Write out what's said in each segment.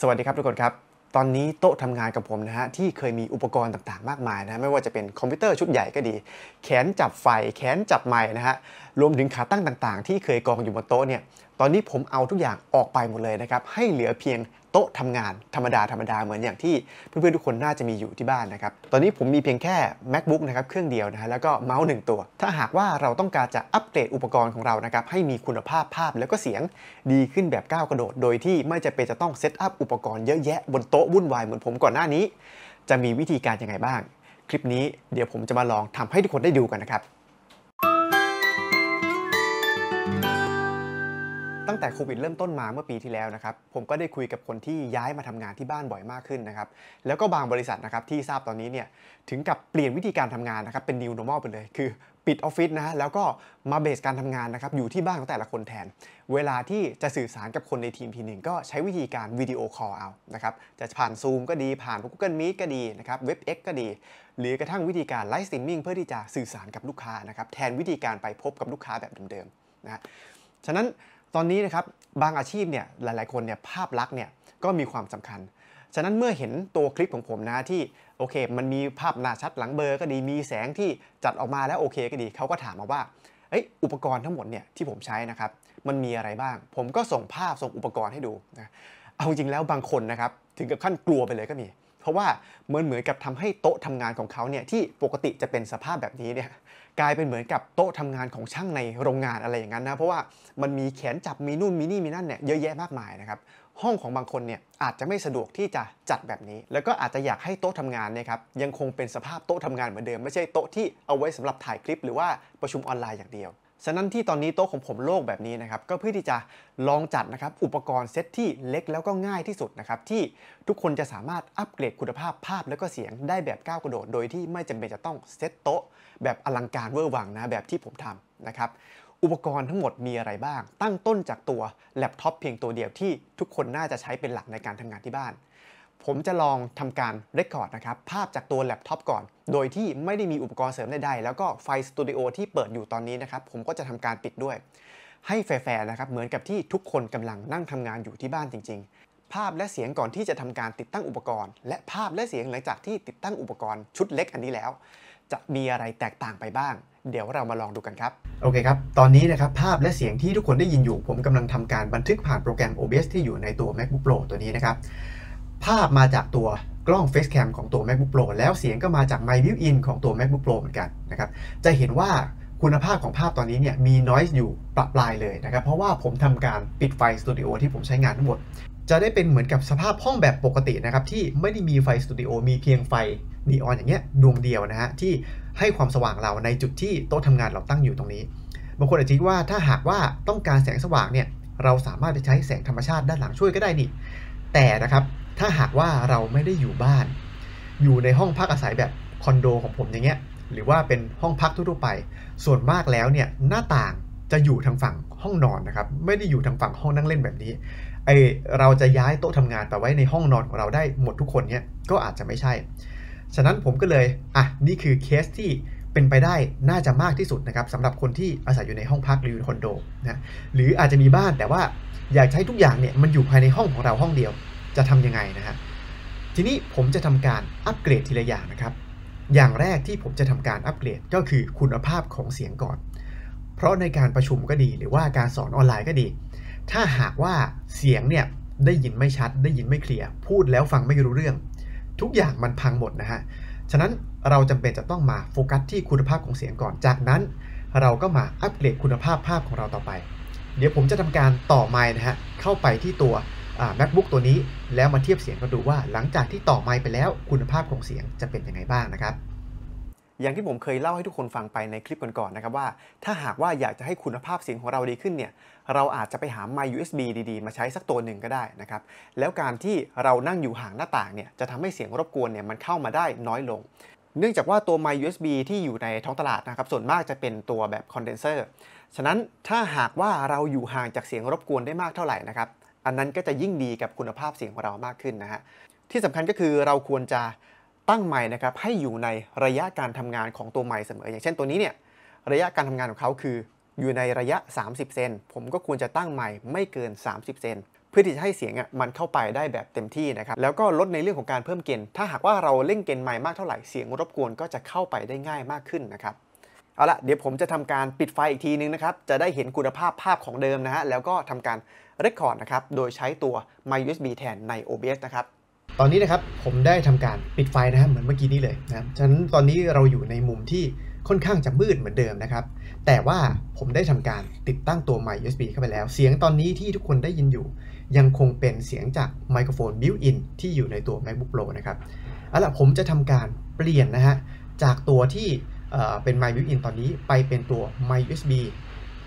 สวัสดีครับทุกคนครับ ตอนนี้โต๊ะทำงานกับผมนะฮะ ที่เคยมีอุปกรณ์ต่างๆมากมายนะไม่ว่าจะเป็นคอมพิวเตอร์ชุดใหญ่ก็ดี แขนจับไฟ แขนจับไม้นะฮะ รวมถึงขาตั้งต่างๆ ที่เคยกองอยู่บนโต๊ะเนี่ย ตอนนี้ผมเอาทุกอย่างออกไปหมดเลยนะครับ ให้เหลือเพียงต๊ะทำงานธรรมดาธรรมดาเหมือนอย่างที่เพื่อนๆทุกคนน่าจะมีอยู่ที่บ้านนะครับ ตอนนี้ผมมีเพียงแค่ macbook นะครับเครื่องเดียวนะฮะ แล้วก็เมาส์หนึ่งตัว ถ้าหากว่าเราต้องการจะอัปเดตอุปกรณ์ของเรานะครับ ให้มีคุณภาพภาพแล้วก็เสียงดีขึ้นแบบก้าวกระโดด โดยที่ไม่จะเป็นจะต้องเซตอัพอุปกรณ์เยอะแยะบนโต๊ะวุ่นวายเหมือนผมก่อนหน้านี้ จะมีวิธีการยังไงบ้าง คลิปนี้เดี๋ยวผมจะมาลองทำให้ทุกคนได้ดูกันนะครับงแต่โควิดเริ่มต้นมาเมื่อปีที่แล้วนะครับ ผมก็ได้คุยกับคนที่ย้ายมาทำงานที่บ้านบ่อยมากขึ้นนะครับ แล้วก็บางบริษัทนะครับที่ทราบตอนนี้เนี่ย ถึงกับเปลี่ยนวิธีการทำงานนะครับเป็น new normal ไปเลย คือปิดออฟฟิศนะฮะแล้วก็มาเบสการทำงานนะครับอยู่ที่บ้านของแต่ละคนแทน เวลาที่จะสื่อสารกับคนในทีมทีหนึ่งก็ใช้วิธีการวิดีโอคอลเอานะครับ จะผ่าน Zoom ก็ดีผ่าน Google Meet ก็ดีนะครับเว็บ X ก็ดี หรือกระทั่งวิธีการไลฟ์สตรีมมิ่งเพื่อที่จะสื่อสารกับลูกค้านะครับแทนวิธีการไปพบกับลูกค้าแบบเดิมๆนะฉะนั้นตอนนี้นะครับบางอาชีพเนี่ยหลายๆคนเนี่ยภาพลักษณ์เนี่ยก็มีความสำคัญ ฉะนั้นเมื่อเห็นตัวคลิปของผมนะที่โอเค มันมีภาพหน้าชัดหลังเบอร์ก็ดีมีแสงที่จัดออกมาแล้วโอเคก็ดี เขาก็ถามมาว่า อุปกรณ์ทั้งหมดเนี่ยที่ผมใช้นะครับมันมีอะไรบ้าง ผมก็ส่งภาพส่งอุปกรณ์ให้ดูนะเอาจริงแล้วบางคนนะครับถึงกับขั้นกลัวไปเลยก็มี เพราะว่าเหมือนเหมือนกับทำให้โต๊ะทำงานของเขาเนี่ยที่ปกติจะเป็นสภาพแบบนี้เนี่ยกลายเป็นเหมือนกับโต๊ะทำงานของช่างในโรงงานอะไรอย่างนั้นนะเพราะว่ามันมีแขนจับมีนู่นมีนี่มีนั่นเนี่ยเยอะแยะมากมายนะครับห้องของบางคนเนี่ยอาจจะไม่สะดวกที่จะจัดแบบนี้ แล้วก็อาจจะอยากให้โต๊ะทำงานนะครับยังคงเป็นสภาพโต๊ะทำงานเหมือนเดิมไม่ใช่โต๊ะที่เอาไว้สำหรับถ่ายคลิป หรือว่าประชุมออนไลน์อย่างเดียวฉะนั้นที่ตอนนี้โต๊ะของผมโลกแบบนี้นะครับก็เพื่อที่จะลองจัดนะครับอุปกรณ์เซตที่เล็กแล้วก็ง่ายที่สุดนะครับที่ทุกคนจะสามารถอัปเกรดคุณภาพภาพและก็เสียงได้แบบก้าวกระโดด โดยที่ไม่จำเป็นจะต้องเซตโต๊ะ แบบอลังการเวอร์ วังนะแบบที่ผมทำนะครับอุปกรณ์ทั้งหมดมีอะไรบ้าง ตั้งต้นจากตัวแล็ปท็อปเพียงตัวเดียวที่ทุกคนน่าจะใช้เป็นหลักในการทำงานที่บ้านผมจะลองทำการเรคคอร์ดนะครับภาพจากตัวแล็ปท็อปก่อน โดยที่ไม่ได้มีอุปกรณ์เสริมใดๆ แล้วก็ไฟสตูดิโอที่เปิดอยู่ตอนนี้นะครับ ผมก็จะทำการปิดด้วย ให้แฟร์ๆนะครับ เหมือนกับที่ทุกคนกำลังนั่งทำงานอยู่ที่บ้านจริงๆ ภาพและเสียงก่อนที่จะทำการติดตั้งอุปกรณ์ และภาพและเสียงหลังจากที่ติดตั้งอุปกรณ์ชุดเล็กอันนี้แล้ว จะมีอะไรแตกต่างไปบ้าง เดี๋ยวเรามาลองดูกันครับ โอเคครับ ตอนนี้นะครับภาพและเสียงที่ทุกคนได้ยินอยู่ ผมกำลังทำการบันทึกผ่านโปรแกรม OBS ที่อยู่ในตัว MacBook Pro ตัวนี้นะครับภาพมาจากตัวกล้อง Face Cam ของตัว MacBook Pro แล้วเสียงก็มาจากไมค์วิ i อิ i n ของตัว MacBook Pro เหมือนกันนะครับ จะเห็นว่าคุณภาพของภาพตอนนี้เนี่ยมี noise อยู่ปรับปลายเลยนะครับ เพราะว่าผมทำการปิดไฟสตูดิโอที่ผมใช้งานทั้งหมด จะได้เป็นเหมือนกับสภาพห้องแบบปกตินะครับที่ไม่ได้มีไฟสตูดิโอ มีเพียงไฟนีออนอย่างเงี้ยดวงเดียวนะฮะที่ให้ความสว่างเราในจุดที่โต๊ะทำงานเราตั้งอยู่ตรงนี้ บางคนอาจจะคิดว่าถ้าหากว่าต้องการแสงสว่างเนี่ยเราสามารถไปใช้แสงธรรมชาติด้านหลังช่วยก็ได้นี่ แต่นะครับถ้าหากว่าเราไม่ได้อยู่บ้าน อยู่ในห้องพักอาศัยแบบคอนโดของผมอย่างเงี้ย หรือว่าเป็นห้องพักทั่วไป ส่วนมากแล้วเนี่ยหน้าต่างจะอยู่ทางฝั่งห้องนอนนะครับ ไม่ได้อยู่ทางฝั่งห้องนั่งเล่นแบบนี้ไอเราจะย้ายโต๊ะทำงานไปไว้ในห้องนอนของเราได้หมดทุกคนเนี่ย ก็อาจจะไม่ใช่ ฉะนั้นผมก็เลย อ่ะ นี่คือเคสที่เป็นไปได้น่าจะมากที่สุดนะครับสำหรับคนที่อาศัยอยู่ในห้องพักหรือคอนโดนะ หรืออาจจะมีบ้าน แต่ว่าอยากใช้ทุกอย่างเนี่ย มันอยู่ภายในห้องของเราห้องเดียวจะทำยังไงนะฮะทีนี้ผมจะทำการอัปเกรดทีละอย่างนะครับ อย่างแรกที่ผมจะทำการอัปเกรดก็คือคุณภาพของเสียงก่อน เพราะในการประชุมก็ดี หรือว่าการสอนออนไลน์ก็ดี ถ้าหากว่าเสียงเนี่ยได้ยินไม่ชัด ได้ยินไม่เคลียร์พูดแล้วฟังไม่รู้เรื่อง ทุกอย่างมันพังหมดนะฮะฉะนั้นเราจำเป็นจะต้องมาโฟกัสที่คุณภาพของเสียงก่อน จากนั้น เราก็มาอัปเกรดคุณภาพภาพของเราต่อไป เดี๋ยวผมจะทำการต่อไม้นะฮะเข้าไปที่ตัว MacBook ตัวนี้แล้วมาเทียบเสียงกันดูว่าหลังจากที่ต่อไมค์ไปแล้วคุณภาพของเสียงจะเป็นยังไงบ้างนะครับ อย่างที่ผมเคยเล่าให้ทุกคนฟังไปในคลิปก่อนๆนะครับว่า ถ้าหากว่าอยากจะให้คุณภาพเสียงของเราดีขึ้นเนี่ย เราอาจจะไปหาไมค์ USB ดีๆมาใช้สักตัวหนึ่งก็ได้นะครับ แล้วการที่เรานั่งอยู่ห่างหน้าต่างเนี่ยจะทำให้เสียงรบกวนเนี่ยมันเข้ามาได้น้อยลง เนื่องจากว่าตัวไมค์ USB ที่อยู่ในท้องตลาดนะครับส่วนมากจะเป็นตัวแบบคอนเดนเซอร์ฉะนั้นถ้าหากว่าเราอยู่ห่างจากเสียงรบกวนได้มากเท่าไหร่นะครับอันนั้นก็จะยิ่งดีกับคุณภาพเสียงของเรามากขึ้นนะฮะ ที่สำคัญก็คือเราควรจะตั้งไม้นะครับให้อยู่ในระยะการทำงานของตัวไม้เสมอ อย่างเช่นตัวนี้เนี่ยระยะการทำงานของเขาคือ อยู่ในระยะ 30 เซนผมก็ควรจะตั้งไม้ไม่เกิน 30 เซนเพื่อที่จะให้เสียงอ่ะมันเข้าไปได้แบบเต็มที่นะครับ แล้วก็ลดในเรื่องของการเพิ่มเกณฑ์ถ้าหากว่าเราเล่นเกณฑ์ไม้มากเท่าไหร่เสียงรบกวนก็จะเข้าไปได้ง่ายมากขึ้นนะครับ เอาละเดี๋ยวผมจะทำการปิดไฟอีกทีนึงนะครับจะได้เห็นคุณภาพภาพของเดิมนะฮะ แล้วก็ทำการเรคคอร์ดนะครับ โดยใช้ตัว myUSB แทนใน OBS นะครับ ตอนนี้นะครับผมได้ทำการปิดไฟนะครับเหมือนเมื่อกี้นี้เลยนะฉะนั้นตอนนี้เราอยู่ในมุมที่ค่อนข้างจะมืดเหมือนเดิมนะครับแต่ว่าผมได้ทำการติดตั้งตัว mic USB เข้าไปแล้ว เสียงตอนนี้ที่ทุกคนได้ยินอยู่ ยังคงเป็นเสียงจากไมโครโฟน built-in ที่อยู่ในตัว macbook pro นะครับเอาล่ะผมจะทำการเปลี่ยนนะฮะจากตัวที่เป็นไม c built-in ตอนนี้ไปเป็นตัวไมค์ USB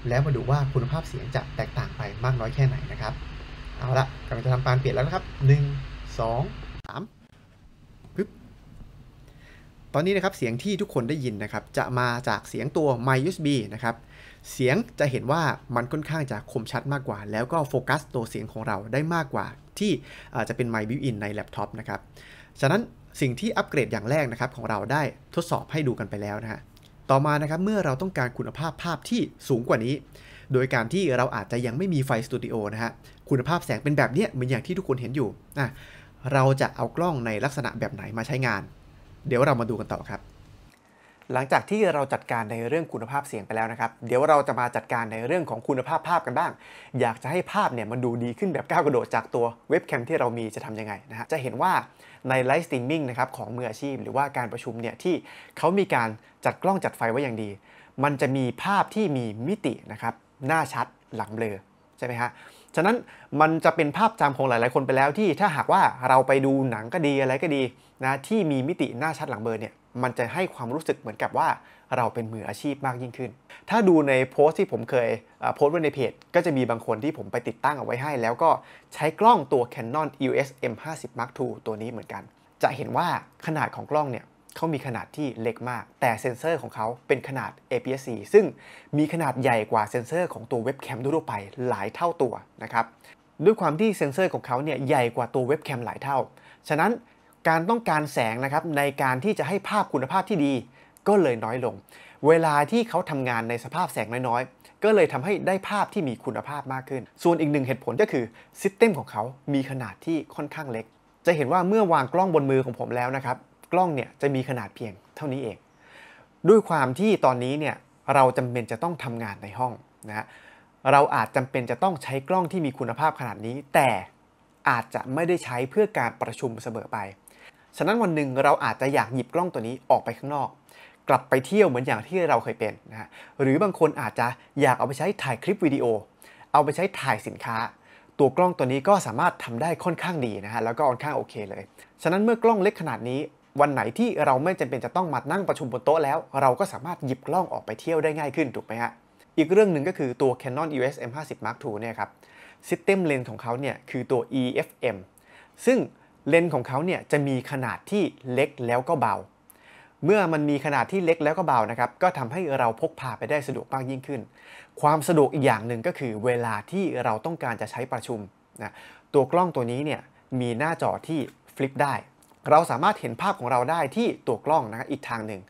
แล้วมาดูว่าคุณภาพเสียงจะแตกต่างไปมากน้อยแค่ไหนนะครับ เอาละกำลังจะทำการเปลี่ยนแล้วนะครับ 1 2 3ปึ๊บ ตอนนี้นะครับเสียงที่ทุกคนได้ยินนะครับ จะมาจากเสียงตัว My USB นะครับ เสียงจะเห็นว่ามันค่อนข้างจะคมชัดมากกว่า แล้วก็โฟกัสตัวเสียงของเราได้มากกว่าที่จะเป็นไมค์บิวอินในแล็ปท็อปนะครับ ฉะนั้นสิ่งที่อัปเกรดอย่างแรกนะครับ ของเราได้ทดสอบให้ดูกันไปแล้วนะฮะต่อมานะครับเมื่อเราต้องการคุณภาพภาพที่สูงกว่านี้ โดยการที่เราอาจจะยังไม่มีไฟสตูดิโอนะฮะ คุณภาพแสงเป็นแบบนี้เหมือนอย่างที่ทุกคนเห็นอยู่อ่ะเราจะเอากล้องในลักษณะแบบไหนมาใช้งาน เดี๋ยวเรามาดูกันต่อครับหลังจากที่เราจัดการในเรื่องคุณภาพเสียงไปแล้วนะครับ เดี๋ยวเราจะมาจัดการในเรื่องของคุณภาพภาพกันบ้าง อยากจะให้ภาพเนี่ยมันดูดีขึ้นแบบก้าวกระโดดจากตัวเว็บแคมที่เรามีจะทํำยังไงนะฮะ จะเห็นว่าในไลฟ์สตรีมมิ่งนะครับของมืออาชีพหรือว่าการประชุมเนี่ยที่เขามีการจัดกล้องจัดไฟไว้อย่างดี มันจะมีภาพที่มีมิตินะครับ หน้าชัดหลังเบลอใช่ไหมฮะ ฉะนั้นมันจะเป็นภาพจำของหลายๆคนไปแล้วที่ถ้าหากว่าเราไปดูหนังก็ดีอะไรก็ดีนะที่มีมิติหน้าชัดหลังเบลอเนี่ยมันจะให้ความรู้สึกเหมือนกับว่าเราเป็นมืออาชีพมากยิ่งขึ้น ถ้าดูในโพสต์ที่ผมเคยโพสต์ไว้ในเพจ ก็จะมีบางคนที่ผมไปติดตั้งเอาไว้ให้แล้วก็ใช้กล้องตัว Canon EOS M50 Mark II ตัวนี้เหมือนกัน จะเห็นว่าขนาดของกล้องเนี่ยเขามีขนาดที่เล็กมาก แต่เซ็นเซอร์ของเขาเป็นขนาด APS-C ซึ่งมีขนาดใหญ่กว่าเซ็นเซอร์ของตัวเว็บแคมทั่วไปหลายเท่าตัวนะครับด้วยความที่เซ็นเซอร์ของเขาเนี่ยใหญ่กว่าตัวเว็บแคมหลายเท่าฉะนั้นการต้องการแสงนะครับในการที่จะให้ภาพคุณภาพที่ดีก็เลยน้อยลง เวลาที่เขาทำงานในสภาพแสงน้อยๆก็เลยทำให้ได้ภาพที่มีคุณภาพมากขึ้น ส่วนอีกหนึ่งเหตุผลก็คือซิสเต็มของเขา มีขนาดที่ค่อนข้างเล็ก จะเห็นว่าเมื่อวางกล้องบนมือของผมแล้วนะครับกล้องเนี่ยจะมีขนาดเพียงเท่านี้เอง ด้วยความที่ตอนนี้เนี่ยเราจำเป็นจะต้องทำงานในห้องนะเราอาจจำเป็นจะต้องใช้กล้องที่มีคุณภาพขนาดนี้ แต่อาจจะไม่ได้ใช้เพื่อการประชุมเสมอไปฉะนั้นวันหนึ่งเราอาจจะอยากหยิบกล้องตัวนี้ออกไปข้างนอก กลับไปเที่ยวเหมือนอย่างที่เราเคยเป็นนะฮะหรือบางคนอาจจะอยากเอาไปใช้ถ่ายคลิปวิดีโอ เอาไปใช้ถ่ายสินค้า ตัวกล้องตัวนี้ก็สามารถทำได้ค่อนข้างดีนะฮะแล้วก็ค่อนข้างโอเคเลย ฉะนั้นเมื่อกล้องเล็กขนาดนี้ วันไหนที่เราไม่จำเป็นจะต้องมานั่งประชุมบนโต๊ะแล้ว เราก็สามารถหยิบกล้องออกไปเที่ยวได้ง่ายขึ้นถูกไหมฮะอีกเรื่องหนึ่งก็คือตัว Canon EOS M50 Mark II เนี่ยครับสเต็มเลนส์ของเขาเนี่ยคือตัว EFM ซึ่งเลนส์ของเขาเนี่ยจะมีขนาดที่เล็กแล้วก็เบา เมื่อมันมีขนาดที่เล็กแล้วก็เบานะครับก็ทำให้เราพกพาไปได้สะดวกมากยิ่งขึ้น ความสะดวกอีกอย่างหนึ่งก็คือเวลาที่เราต้องการจะใช้ประชุมนะตัวกล้องตัวนี้เนี่ยมีหน้าจอที่ฟลิปได้ เราสามารถเห็นภาพของเราได้ที่ตัวกล้องนะอีกทางหนึ่ง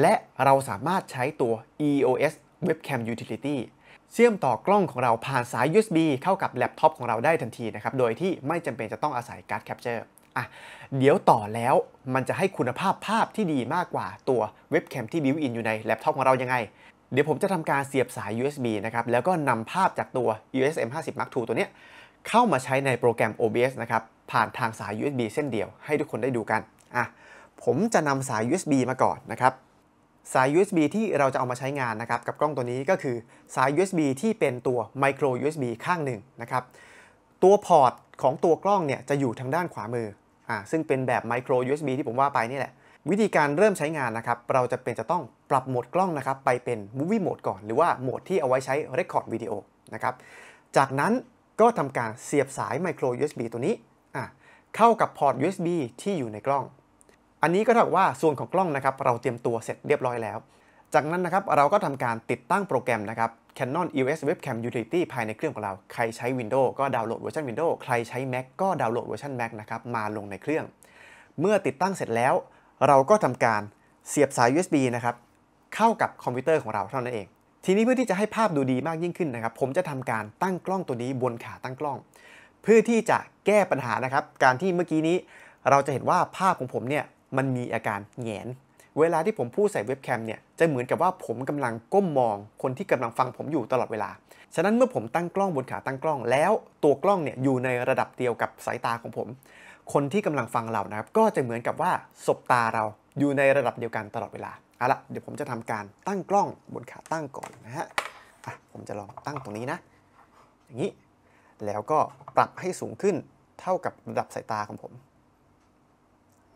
และเราสามารถใช้ตัว EOS Webcam Utility เชื่อมต่อกล้องของเราผ่านสาย USB เข้ากับแล็ปท็อปของเราได้ทันทีนะครับโดยที่ไม่จำเป็นจะต้องอาศัยการ์ดแคปเจอร์อะเดี๋ยวต่อแล้วมันจะให้คุณภาพภาพที่ดีมากกว่าตัวเว็บแคมที่บิวอินอยู่ใน แล็ปท็อปของเรายังไง เดี๋ยวผมจะทำการเสียบสาย USB นะครับ แล้วก็นำภาพจากตัว USM 50 Mark II ตัวเนี้ยเข้ามาใช้ในโปรแกรม OBS นะครับ ผ่านทางสาย USB เส้นเดียวให้ทุกคนได้ดูกันอ่ะผมจะนำสาย USB มาก่อนนะครับ สาย USB ที่เราจะเอามาใช้งานนะครับกับกล้องตัวนี้ก็คือสาย USB ที่เป็นตัว micro USB ข้างหนึ่งนะครับ ตัวพอร์ตของตัวกล้องเนี่ยจะอยู่ทางด้านขวามืออ่าซึ่งเป็นแบบไมโคร USB ที่ผมว่าไปนี่แหละ วิธีการเริ่มใช้งานนะครับเราจะเป็นจะต้องปรับโหมดกล้องนะครับไปเป็น Movie Mode ก่อน หรือว่าโหมดที่เอาไว้ใช้ Record วิดีโอนะครับจากนั้นก็ทำการเสียบสายไมโคร USB ตัวนี้อ่ะเข้ากับพอร์ต USB ที่อยู่ในกล้อง อันนี้ก็เท่ากับว่าส่วนของกล้องนะครับ เราเตรียมตัวเสร็จเรียบร้อยแล้วจากนั้นนะครับเราก็ทำการติดตั้งโปรแกรมนะครับ Canon EOS Webcam Utility ภายในเครื่องของเรา ใครใช้ Windows ก็ดาวน์โหลดเวอร์ชัน Windows ใครใช้ Mac ก็ดาวน์โหลดเวอร์ชัน Mac นะครับมาลงในเครื่อง เมื่อติดตั้งเสร็จแล้วเราก็ทำการเสียบสาย USB นะครับเข้ากับคอมพิวเตอร์ของเราเท่านั้นเอง ทีนี้เพื่อที่จะให้ภาพดูดีมากยิ่งขึ้นนะครับผมจะทำการตั้งกล้องตัวนี้บนขาตั้งกล้อง เพื่อที่จะแก้ปัญหานะครับการที่เมื่อกี้นี้เราจะเห็นว่าภาพของผมเนี่ยมันมีอาการแหงนเวลาที่ผมพูดใส่เว็บแคมเนี่ยจะเหมือนกับว่าผมกำลังก้มมอง คนที่กำลังฟังผมอยู่ตลอดเวลา ฉะนั้นเมื่อผมตั้งกล้องบนขาตั้งกล้อง แล้วตัวกล้องเนี่ยอยู่ในระดับเดียวกับสายตาของผม คนที่กำลังฟังเรานะครับ ก็จะเหมือนกับว่าสบตาเราอยู่ในระดับเดียวกันตลอดเวลา เอาละเดี๋ยวผมจะทำการตั้งกล้องบนขาตั้งก่อนนะฮะผมจะลองตั้งตรงนี้นะ อย่างนี้แล้วก็ปรับให้สูงขึ้นเท่ากับระดับสายตาของผม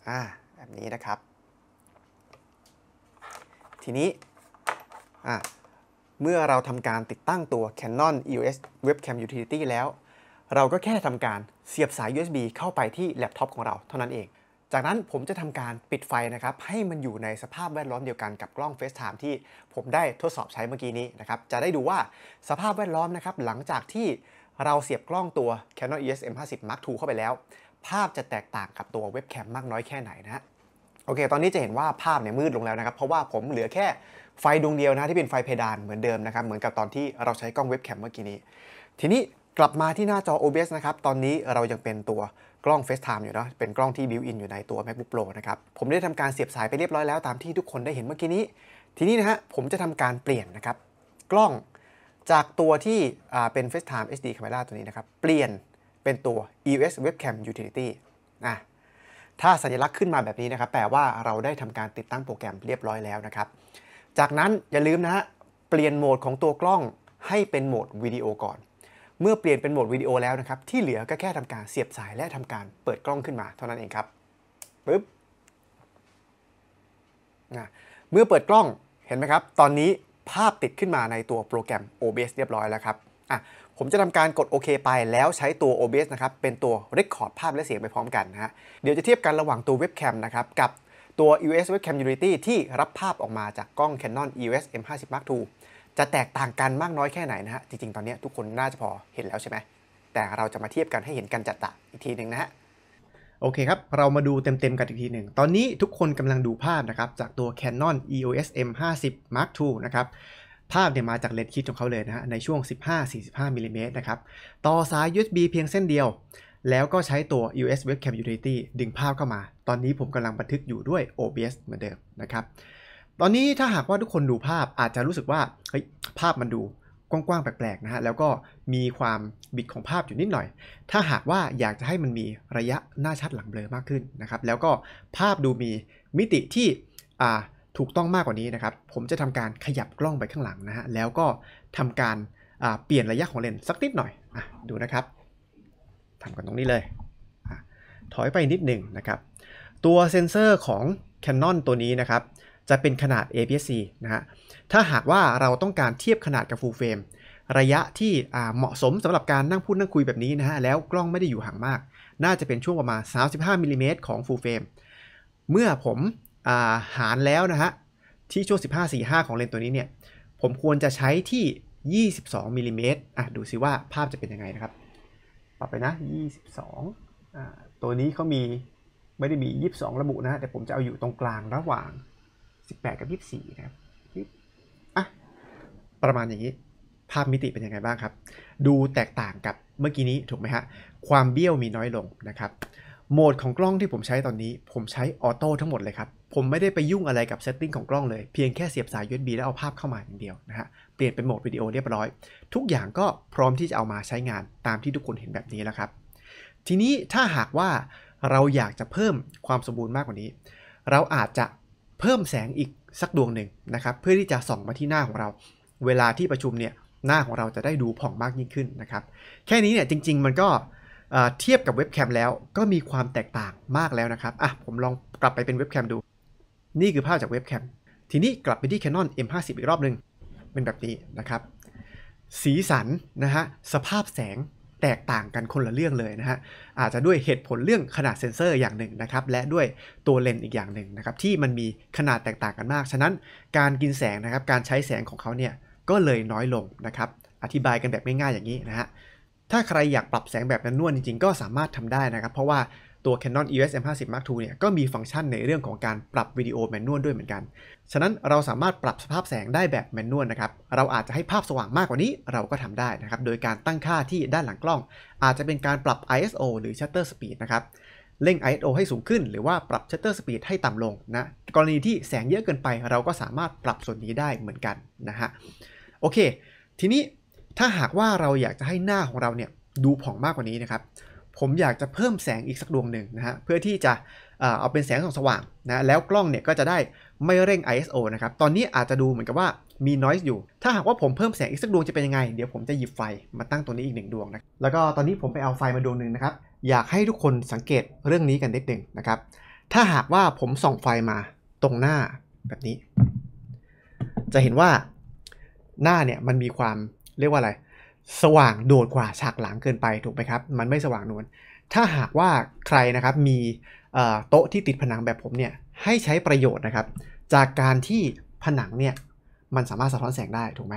อ่าแบบนี้นะครับทีนี้เมื่อเราทำการติดตั้งตัว Canon EOS Webcam Utility แล้ว เราก็แค่ทำการเสียบสาย USB เข้าไปที่แล็ปท็อปของเราเท่านั้นเอง จากนั้นผมจะทำการปิดไฟนะครับให้มันอยู่ในสภาพแวดล้อมเดียวกันกับกล้อง FaceTime ที่ผมได้ทดสอบใช้เมื่อกี้นี้นะครับจะได้ดูว่าสภาพแวดล้อมนะครับหลังจากที่เราเสียบกล้องตัว Canon EOS M50 Mark II เข้าไปแล้ว ภาพจะแตกต่างกับตัวเว็บแคมมากน้อยแค่ไหนนะโอเค ตอนนี้จะเห็นว่าภาพเนี่ยมืดลงแล้วนะครับ เพราะว่าผมเหลือแค่ไฟดวงเดียวนะที่เป็นไฟเพดานเหมือนเดิมนะครับ เหมือนกับตอนที่เราใช้กล้องเว็บแคมเมื่อกี้นี้ ทีนี้กลับมาที่หน้าจอ OBS นะครับ ตอนนี้เรายังเป็นตัวกล้อง FaceTime อยู่เนาะ เป็นกล้องที่บิวอินอยู่ในตัว MacBook Pro นะครับ ผมได้ทำการเสียบสายไปเรียบร้อยแล้วตามที่ทุกคนได้เห็นเมื่อกี้นี้ ทีนี้นะฮะ ผมจะทำการเปลี่ยนนะครับ กล้องจากตัวที่เป็น FaceTime HD Camera ตัวนี้นะครับ เปลี่ยนเป็นตัว EOS Webcam Utility นะถ้าสัญลักษณ์ขึ้นมาแบบนี้นะครับ แปลว่าเราได้ทำการติดตั้งโปรแกรมเรียบร้อยแล้วนะครับ จากนั้นอย่าลืมนะฮะเปลี่ยนโหมดของตัวกล้องให้เป็นโหมดวิดีโอก่อน เมื่อเปลี่ยนเป็นโหมดวิดีโอแล้วนะครับ ที่เหลือก็แค่ทำการเสียบสายและทำการเปิดกล้องขึ้นมาเท่านั้นเองครับปึ๊บนะเมื่อเปิดกล้องเห็นไหมครับ ตอนนี้ภาพติดขึ้นมาในตัวโปรแกรม OBS เรียบร้อยแล้วครับอ่ะผมจะทำการกดโอเคไปแล้วใช้ตัว OBS นะครับ เป็นตัวรคคอร์ดภาพและเสียงไปพร้อมกันนะฮะเดี๋ยวจะเทียบกันระหว่างตัวเว็บแคมนะครับ กับตัว u s Webcam Unity ที่รับภาพออกมาจากกล้อง Canon EOS M50 Mark II จะแตกต่างกันมากน้อยแค่ไหนนะฮะจริงๆ ตอนนี้ทุกคนน่าจะพอเห็นแล้วใช่ไหมแต่เราจะมาเทียบกันให้เห็นกันจัดตะอีกทีหนึ่งนะฮะโอเคครับเรามาดูเต็มๆ กันอีกทีหนึ่งตอนนี้ทุกคนกำลังดูภาพนะครับจากตัว Canon EOS M50 Mark II นะครับภาพเนี่ยมาจากเลนส์คิดของเขาเลยนะฮะในช่วง 15-45 มิลิเมตรนะครับ ต่อสาย USB เพียงเส้นเดียว แล้วก็ใช้ตัว US Webcam Utility ดึงภาพเข้ามา ตอนนี้ผมกำลังบันทึกอยู่ด้วย OBS เหมือนเดิมนะครับ ตอนนี้ถ้าหากว่าทุกคนดูภาพอาจจะรู้สึกว่าเฮ้ยภาพมันดูกว้างๆ แปลกๆนะฮะ แล้วก็มีความบิดของภาพอยู่นิดหน่อย ถ้าหากว่าอยากจะให้มันมีระยะหน้าชัดหลังเบลอมากขึ้นนะครับ แล้วก็ภาพดูมีมิติที่อ่าถูกต้องมากกว่านี้นะครับ ผมจะทำการขยับกล้องไปข้างหลังนะฮะ แล้วก็ทำการเปลี่ยนระยะของเลนส์สักนิดหน่อยอดูนะครับ ทำกันตรงนี้เลยอถอยไปนิดหนึ่งนะครับ ตัวเซนเซอร์ของ Canon ตัวนี้นะครับ จะเป็นขนาด APS-C นะฮะ ถ้าหากว่าเราต้องการเทียบขนาดกับ full frame ระยะที่เหมาะสมสำหรับการนั่งพูดนั่งคุยแบบนี้นะฮะ แล้วกล้องไม่ได้อยู่ห่างมาก น่าจะเป็นช่วงประมาณ 35มิลิเมตรของ full frame เมื่อผมหารแล้วนะฮะ ที่ช่วง1545 ของเลนตัวนี้เนี่ย ผมควรจะใช้ที่ 22มิลิเมตรอ่ะดูซิว่าภาพจะเป็นยังไงนะครับ ปรับไปนะ 22อ่าตัวนี้เขามีไม่ได้มี 22 ระบุนะแต่ผมจะเอาอยู่ตรงกลางระหว่าง 18 กับ 24 นะครับ อ่ะ ประมาณอย่างนี้ ภาพมิติเป็นยังไงบ้างครับ ดูแตกต่างกับเมื่อกี้นี้ ถูกไหมฮะ ความเบี้ยวมีน้อยลงนะครับโหมดของกล้องที่ผมใช้ตอนนี้ ผมใช้ออโต้ทั้งหมดเลยครับผมไม่ได้ไปยุ่งอะไรกับเซตติ้งของกล้องเลย เพียงแค่เสียบสาย USB แล้วเอาภาพเข้ามาอย่างเดียวนะฮะเปลี่ยนเป็นโหมดวิดีโอเรียบร้อย ทุกอย่างก็พร้อมที่จะเอามาใช้งานตามที่ทุกคนเห็นแบบนี้แล้วครับ ทีนี้ถ้าหากว่าเราอยากจะเพิ่มความสมบูรณ์มากกว่านี้ เราอาจจะเพิ่มแสงอีกสักดวงหนึ่งนะครับ เพื่อที่จะส่องมาที่หน้าของเรา เวลาที่ประชุมเนี่ยหน้าของเราจะได้ดูผ่องมากยิ่งขึ้นนะครับแค่นี้เนี่ยจริง ๆมันก็เทียบกับเว็บแคมแล้วก็มีความแตกต่างมากแล้วนะครับอ่ะผมลองกลับไปเป็นเว็บแคมดูนี่คือภาพจากเว็บแคมทีนี้กลับไปที่ Canon M50 อีกรอบหนึ่งเป็นแบบนี้นะครับ สีสันนะฮะ สภาพแสงแตกต่างกันคนละเรื่องเลยนะฮะ อาจจะด้วยเหตุผลเรื่องขนาดเซ็นเซอร์อย่างหนึ่งนะครับ และด้วยตัวเลนส์อีกอย่างหนึ่งนะครับที่มันมีขนาดแตกต่างกันมาก ฉะนั้นการกินแสงนะครับการใช้แสงของเขาเนี่ยก็เลยน้อยลงนะครับ อธิบายกันแบบง่ายๆอย่างนี้นะฮะ ถ้าใครอยากปรับแสงแบบนวลจริงๆ ก็สามารถทำได้นะครับเพราะว่าตัว Canon EOS M50 Mark II เนี่ยก็มีฟังก์ชันในเรื่องของการปรับวิดีโอแมนนวลด้วยเหมือนกัน ฉะนั้นเราสามารถปรับสภาพแสงได้แบบแมนนวลนะครับ เราอาจจะให้ภาพสว่างมากกว่านี้เราก็ทำได้นะครับ โดยการตั้งค่าที่ด้านหลังกล้อง อาจจะเป็นการปรับ ISO หรือ shutter speed นะครับเร่ง ISO ให้สูงขึ้น หรือว่าปรับ shutter speed ให้ต่ำลงนะ กรณีที่แสงเยอะเกินไป เราก็สามารถปรับส่วนนี้ได้เหมือนกันนะฮะ โอเค ทีนี้ถ้าหากว่าเราอยากจะให้หน้าของเราเนี่ยดูผ่องมากกว่านี้นะครับผมอยากจะเพิ่มแสงอีกสักดวงหนึ่งนะฮะเพื่อที่จะเอาเป็นแสงส่องสว่างนะแล้วกล้องเนี่ยก็จะได้ไม่เร่ง ISO นะครับตอนนี้อาจจะดูเหมือนกับว่ามี noise อยู่ ถ้าหากว่าผมเพิ่มแสงอีกสักดวงจะเป็นยังไงเดี๋ยวผมจะหยิบไฟมาตั้งตัวนี้อีกหนึ่งดวงนะแล้วก็ตอนนี้ผมไปเอาไฟมาดวงหนึ่งนะครับ อยากให้ทุกคนสังเกตเรื่องนี้กันนิดหนึ่งนะครับ ถ้าหากว่าผมส่องไฟมาตรงหน้าแบบนี้ จะเห็นว่าหน้าเนี่ยมันมีความเรียกว่าอะไรสว่างโดดกว่าฉากหลังเกินไปถูกไหมครับมันไม่สว่างนวลถ้าหากว่าใครนะครับมีโต๊ะที่ติดผนังแบบผมเนี่ยให้ใช้ประโยชน์นะครับ จากการที่ผนังเนี่ยมันสามารถสะท้อนแสงได้ถูกไหม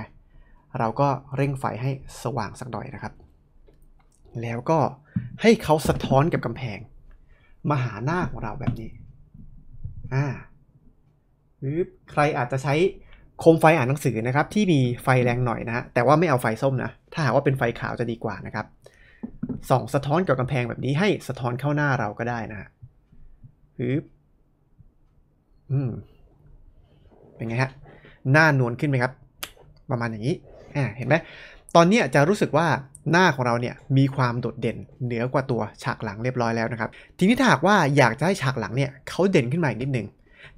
เราก็เร่งไฟให้สว่างสักหน่อยนะครับ แล้วก็ให้เขาสะท้อนกับกำแพง มาหาหน้าของเราแบบนี้อ่าหรือใครอาจจะใช้โคมไฟอ่านหนังสือนะครับ ที่มีไฟแรงหน่อยนะแต่ว่าไม่เอาไฟส้มนะ ถ้าหากว่าเป็นไฟขาวจะดีกว่านะครับส่องสะท้อนกับกำแพงแบบนี้ให้สะท้อนเข้าหน้าเราก็ได้นะฮะืออืมเป็นไงฮะหน้านวลขึ้นไหมครับ ประมาณอย่างนี้อ่าเห็นไหมตอนนี้จะรู้สึกว่าหน้าของเราเนี่ยมีความโดดเด่นเหนือกว่าตัวฉากหลังเรียบร้อยแล้วนะครับ ทีนี้ถ้าหากว่าอยากจะให้ฉากหลังเนี่ยเขาเด่นขึ้นมาอีกนิดนึง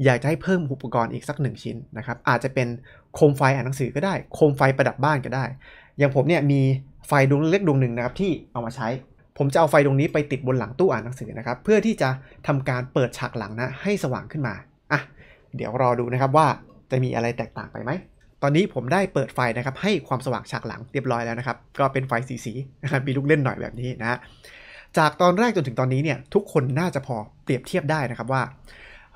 อยากจะให้เพิ่มอุปกรณ์อีกสักหนึ่งชิ้นนะครับ อาจจะเป็นโคมไฟอ่านหนังสือก็ได้ โคมไฟประดับบ้านก็ได้อย่างผมเนี่ยมีไฟดวงเล็กดวงหนึ่งนะครับ ที่เอามาใช้ ผมจะเอาไฟดวงนี้ไปติดบนหลังตู้อ่านหนังสือนะครับเพื่อที่จะทำการเปิดฉากหลังนะให้สว่างขึ้นมาอ่ะเดี๋ยวรอดูนะครับว่าจะมีอะไรแตกต่างไปไหมตอนนี้ผมได้เปิดไฟนะครับให้ความสว่างฉากหลังเรียบร้อยแล้วนะครับ ก็เป็นไฟสีสีนะครับมีลูกเล่นหน่อยแบบนี้นะจากตอนแรกจนถึงตอนนี้เนี่ยทุกคนน่าจะพอเปรียบเทียบได้นะครับว่า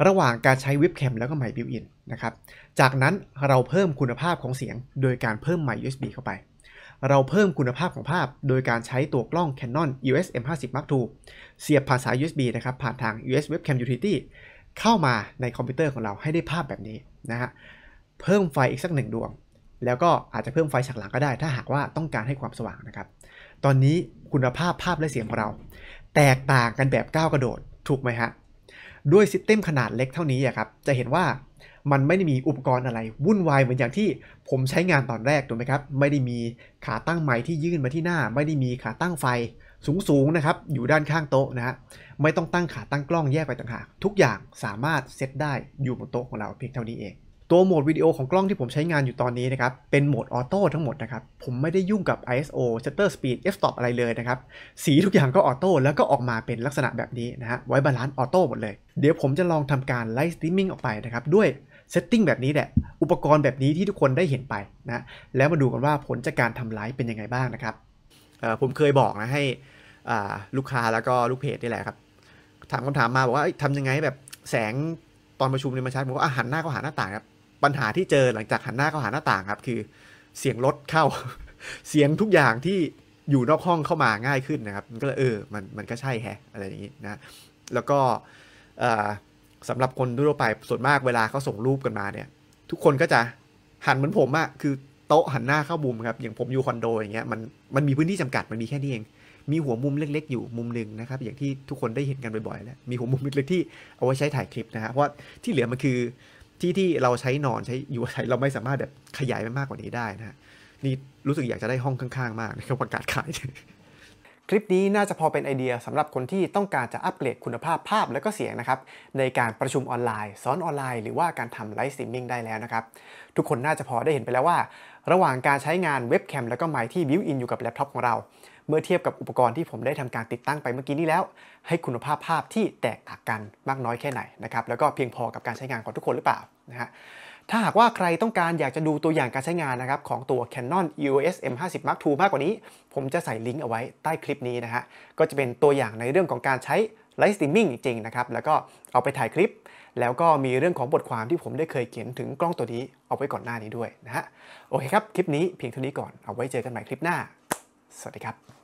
ระหว่างการใช้วิบแคมแล้วก็ไมค์บิวอินนะครับ จากนั้นเราเพิ่มคุณภาพของเสียงโดยการเพิ่มไมค์ USB เข้าไป เราเพิ่มคุณภาพของภาพโดยการใช้ตัวกล้อง Canon EOS M50 Mark II เสียบผ่านสาย USB นะครับ ผ่านทาง US Webcam Utility เข้ามาในคอมพิวเตอร์ของเราให้ได้ภาพแบบนี้นะฮะ เพิ่มไฟอีกสักหนึ่งดวง แล้วก็อาจจะเพิ่มไฟฉากหลังก็ได้ ถ้าหากว่าต้องการให้ความสว่างนะครับ ตอนนี้คุณภาพภาพและเสียงของเรา แตกต่างกันแบบก้าวกระโดดถูกไหมฮะด้วยซิสเต็มขนาดเล็กเท่านี้ครับ จะเห็นว่ามันไม่ได้มีอุปกรณ์อะไรวุ่นวายเหมือนอย่างที่ผมใช้งานตอนแรกถูกไหมครับ ไม่ได้มีขาตั้งไม้ที่ยื่นมาที่หน้า ไม่ได้มีขาตั้งไฟสูงๆนะครับ อยู่ด้านข้างโต๊ะนะฮะ ไม่ต้องตั้งขาตั้งกล้องแยกไปต่างหาก ทุกอย่างสามารถเซตได้อยู่บนโต๊ะของเราเพียงเท่านี้เองตัวโหมดวิดีโอของกล้องที่ผมใช้งานอยู่ตอนนี้นะครับ เป็นโหมดออโต้ทั้งหมดนะครับ ผมไม่ได้ยุ่งกับ ISO shutter speed f stop อะไรเลยนะครับ สีทุกอย่างก็ออโต้แล้วก็ออกมาเป็นลักษณะแบบนี้นะฮะไว้บาลานซ์ออโต้หมดเลย เดี๋ยวผมจะลองทำการไลฟ์สตรีมมิ่งออกไปนะครับ ด้วยเซตติ้งแบบนี้แหละ อุปกรณ์แบบนี้ที่ทุกคนได้เห็นไปนะ แล้วมาดูกันว่าผลจากการทำไลฟ์เป็นยังไงบ้างนะครับผมเคยบอกนะให้ลูกค้าแล้วก็ลูกเพจนี่แหละครับ ถามคำถามมาบอกว่าทำยังไงแบบแสงตอนประชุมเนี่ยมาใชัดผมก็หันหน้าก็หัหาหน้าต่างครับปัญหาที่เจอหลังจากหันหน้าเข้าหาหน้าต่างครับ คือเสียงรถเข้าเสียงทุกอย่างที่อยู่นอกห้องเข้ามาง่ายขึ้นนะครับก็เลยเออมันมันก็ใช่แฮะอะไรอย่างนี้นะแล้วก็สำหรับคนทั่วไปส่วนมากเวลาเขาส่งรูปกันมาเนี่ย ทุกคนก็จะหันเหมือนผมอะคือโต๊ะหันหน้าเข้ามุมครับอย่างผมอยู่คอนโดอย่างเงี้ยมันมันมีพื้นที่จำกัดมันมีแค่นี้เอง มีหัวมุมเล็กๆอยู่มุมหนึ่งนะครับ อย่างที่ทุกคนได้เห็นกันบ่อยๆแล้วมีหัวมุมเล็กๆที่เอาไว้ใช้ถ่ายคลิปนะฮะเพราะที่เหลือมันคือที่ที่เราใช้นอนใช้อยู่อาศัยเราไม่สามารถแบบขยายไปมากกว่านี้ได้นะฮะนี่รู้สึกอยากจะได้ห้องข้างๆ มากนะครับประกาศขาย คลิปนี้น่าจะพอเป็นไอเดียสำหรับคนที่ต้องการจะอัปเกรดคุณภาพภาพและก็เสียงนะครับในการประชุมออนไลน์สอนออนไลน์หรือว่าการทำไลฟ์สตรีมมิ่งได้แล้วนะครับทุกคนน่าจะพอได้เห็นไปแล้วว่าระหว่างการใช้งานเว็บแคมแล้วก็ไมค์ที่บิวอินอยู่กับแล็ปท็อปของเรา เมื่อเทียบกับอุปกรณ์ที่ผมได้ทำการติดตั้งไปเมื่อกี้นี้แล้ว ให้คุณภาพภาพที่แตกต่างกันมากน้อยแค่ไหนนะครับแล้วก็เพียงพอกับการใช้งานของทุกคนหรือเปล่านะฮะถ้าหากว่าใครต้องการอยากจะดูตัวอย่างการใช้งานนะครับของตัว Canon EOS M50 Mark II มากกว่านี้ ผมจะใส่ลิงก์เอาไว้ใต้คลิปนี้นะฮะก็จะเป็นตัวอย่างในเรื่องของการใช้ไลฟ์สตรีมมิ่งจริงๆนะครับแล้วก็เอาไปถ่ายคลิปแล้วก็มีเรื่องของบทความที่ผมได้เคยเขียนถึงกล้องตัวนี้เอาไว้ก่อนหน้านี้ด้วยนะฮะ โอเคครับ คลิปนี้เพียงเท่านี้ก่อนเอาไว้เจอกันใหม่คลิปหน้า สวัสดีครับ